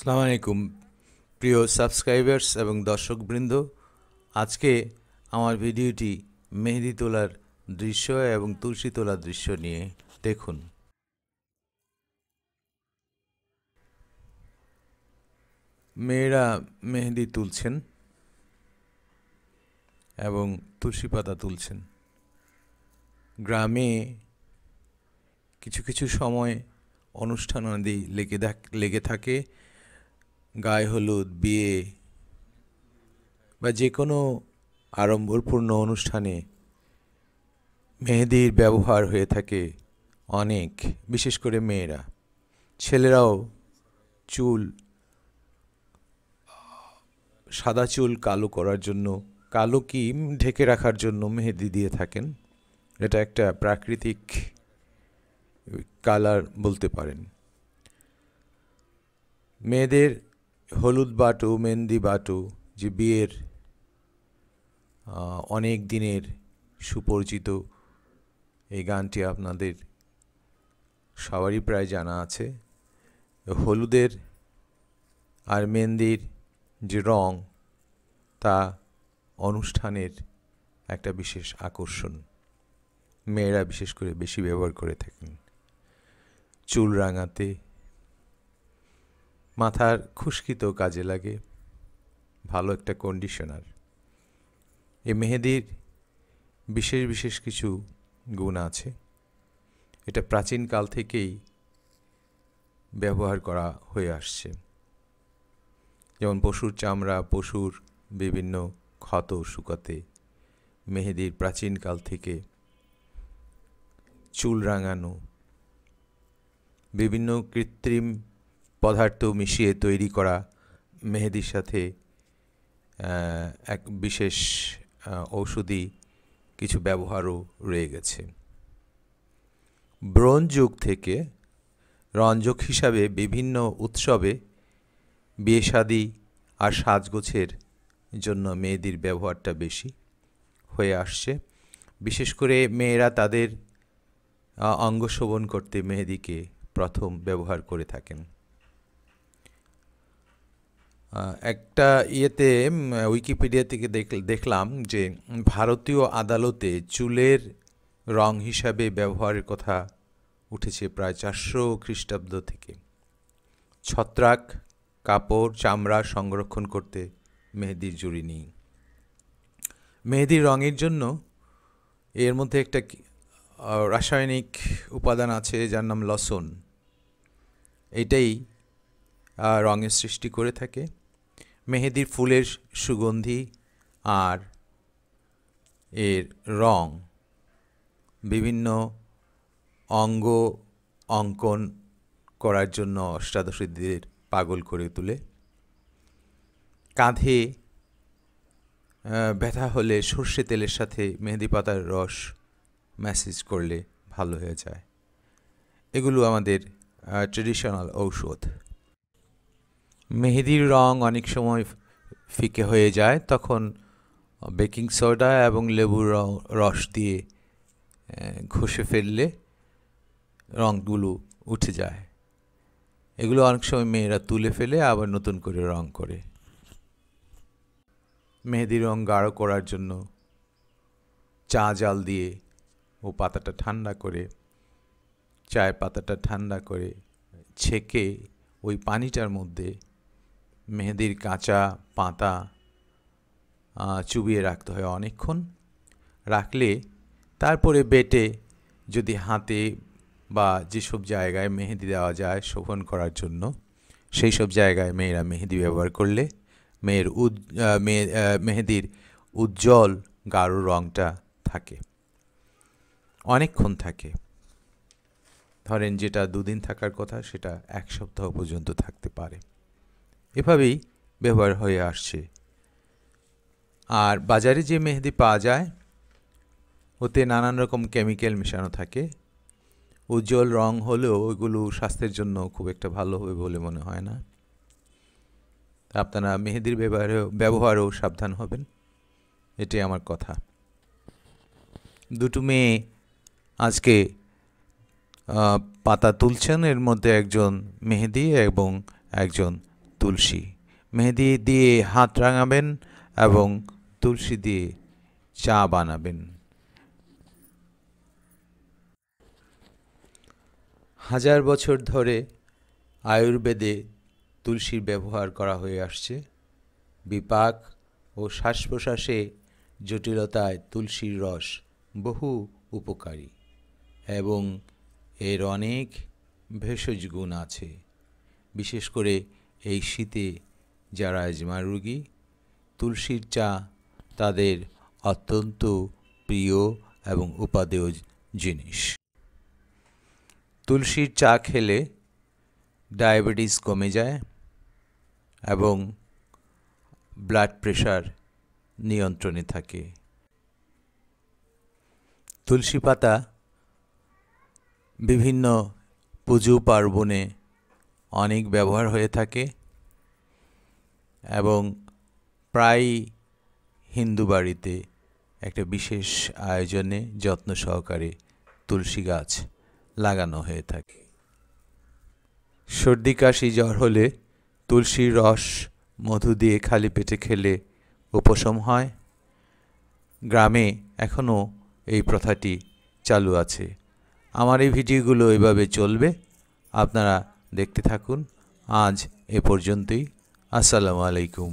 সালাম আলাইকুম প্রিয় সাবস্ক্রাইবার্স এবং দর্শকবৃন্দ আজকে আমার ভিডিওটি মেহেদি তোলার দৃশ্য এবং তুলসী তোলার দৃশ্য নিয়ে দেখুন মেয়েরা মেহেদি তুলছেন এবং তুলসী পাতা তুলছেন গ্রামে কিছু কিছু সময় আদি লেগে লেগে থাকে গায়ে হলুদ বিয়ে বা যে কোনো আড়ম্বরপূর্ণ অনুষ্ঠানে মেহেদির ব্যবহার হয়ে থাকে অনেক বিশেষ করে মেয়েরা ছেলেরাও চুল সাদা চুল কালো করার জন্য কালো কি ঢেকে রাখার জন্য মেহেদি দিয়ে থাকেন এটা একটা প্রাকৃতিক কালার বলতে পারেন মেয়েদের হলুদ বাটু মেহেন্দি বাটু যে বিয়ের অনেক দিনের সুপরিচিত এই গানটি আপনাদের সবারই প্রায় জানা আছে হলুদের আর মেহেন্দির যে রং তা অনুষ্ঠানের একটা বিশেষ আকর্ষণ মেয়েরা বিশেষ করে বেশি ব্যবহার করে থাকেন চুল রাঙাতে মাথার খুশকিতেও কাজে লাগে ভালো একটা কন্ডিশনার এই মেহেদির বিশেষ বিশেষ কিছু গুণ আছে এটা প্রাচীনকাল থেকেই ব্যবহার করা হয়ে আসছে যেমন পশুর চামড়া পশুর বিভিন্ন ক্ষত শুকাতে মেহেদির প্রাচীনকাল থেকে চুল রাঙানো বিভিন্ন কৃত্রিম পদার্থ মিশিয়ে তৈরি করা মেহেদির সাথে এক বিশেষ ঔষধি কিছু ব্যবহারও রয়ে গেছে ব্রোঞ্জ যুগ থেকে রঞ্জক হিসাবে বিভিন্ন উৎসবে বিয়েশাদি আর সাজগোছের জন্য মেয়েদের ব্যবহারটা বেশি হয়ে আসছে বিশেষ করে মেয়েরা তাদের অঙ্গ শোভন করতে মেহেদিকে প্রথম ব্যবহার করে থাকেন একটা ইয়েতে উইকিপিডিয়া থেকে দেখলাম যে ভারতীয় আদালতে চুলের রং হিসাবে ব্যবহারের কথা উঠেছে প্রায় চারশো খ্রিস্টাব্দ থেকে ছত্রাক কাপড় চামড়া সংরক্ষণ করতে মেহেদির জুড়ি নেই মেহেদির রঙের জন্য এর মধ্যে একটা রাসায়নিক উপাদান আছে যার নাম লসন এটাই রঙের সৃষ্টি করে থাকে মেহেদির ফুলের সুগন্ধি আর এর রং বিভিন্ন অঙ্গ অঙ্কন করার জন্য অষ্টাদশীদের পাগল করে তোলে কাঁধে ব্যথা হলে সর্ষে তেলের সাথে মেহেদি পাতার রস ম্যাসেজ করলে ভালো হয়ে যায় এগুলো আমাদের ট্রেডিশনাল ঔষধ মেহেদির রং অনেক সময় ফিকে হয়ে যায় তখন বেকিং সোডা এবং লেবুর রস দিয়ে ঘষে ফেললে রঙগুলো উঠে যায় এগুলো অনেক সময় মেয়েরা তুলে ফেলে আবার নতুন করে রং করে মেহেদির রং গাঢ় করার জন্য চা জাল দিয়ে ও পাতাটা ঠান্ডা করে চায়ের পাতাটা ঠান্ডা করে ছেঁকে ওই পানিটার মধ্যে মেহেদির কাঁচা পাতা চুবিয়ে রাখতে হয় অনেকক্ষণ রাখলে তারপরে বেটে যদি হাতে বা যেসব জায়গায় মেহেদি দেওয়া যায় শোভন করার জন্য সেই সব জায়গায় মেয়েরা মেহেদি ব্যবহার করলে মেয়ের মেয়ে মেহেদির উজ্জ্বল গাঢ় রঙটা থাকে অনেকক্ষণ থাকে ধরেন যেটা দুদিন থাকার কথা সেটা এক সপ্তাহ পর্যন্ত থাকতে পারে এভাবেই ব্যবহার হয়ে আসছে আর বাজারে যে মেহেদি পাওয়া যায় ওতে নানান রকম কেমিক্যাল মেশানো থাকে উজ্জ্বল রং হলেও ওইগুলো স্বাস্থ্যের জন্য খুব একটা ভালো হবে বলে মনে হয় না আপনারা মেহেদির ব্যবহারেও ব্যবহারেও সাবধান হবেন এটাই আমার কথা দুটো মেয়ে আজকে পাতা তুলছেন এর মধ্যে একজন মেহেদি এবং একজন তুলসী মেহেদি দিয়ে হাত রাঙাবেন এবং তুলসী দিয়ে চা বানাবেন হাজার বছর ধরে আয়ুর্বেদে তুলসীর ব্যবহার করা হয়ে আসছে বিপাক ও শ্বাস প্রশ্বাসে জটিলতায় তুলসীর রস বহু উপকারী এবং এর অনেক ভেষজ গুণ আছে বিশেষ করে এই শীতে যারা আজমা রুগী তুলসীর চা তাদের অত্যন্ত প্রিয় এবং উপাদেয় জিনিস তুলসীর চা খেলে ডায়াবেটিস কমে যায় এবং ব্লাড প্রেশার নিয়ন্ত্রণে থাকে তুলসী পাতা বিভিন্ন পুজো পার্বণে অনেক ব্যবহার হয়ে থাকে এবং প্রায় হিন্দু বাড়িতে একটা বিশেষ আয়োজনে যত্ন সহকারে তুলসী গাছ লাগানো হয়ে থাকে সর্দি কাশি জ্বর হলে তুলসীর রস মধু দিয়ে খালি পেটে খেলে উপশম হয় গ্রামে এখনও এই প্রথাটি চালু আছে আমার এই ভিডিওগুলো এভাবে চলবে আপনারা দেখতে থাকুন আজ এ পর্যন্তই আসসালামু আলাইকুম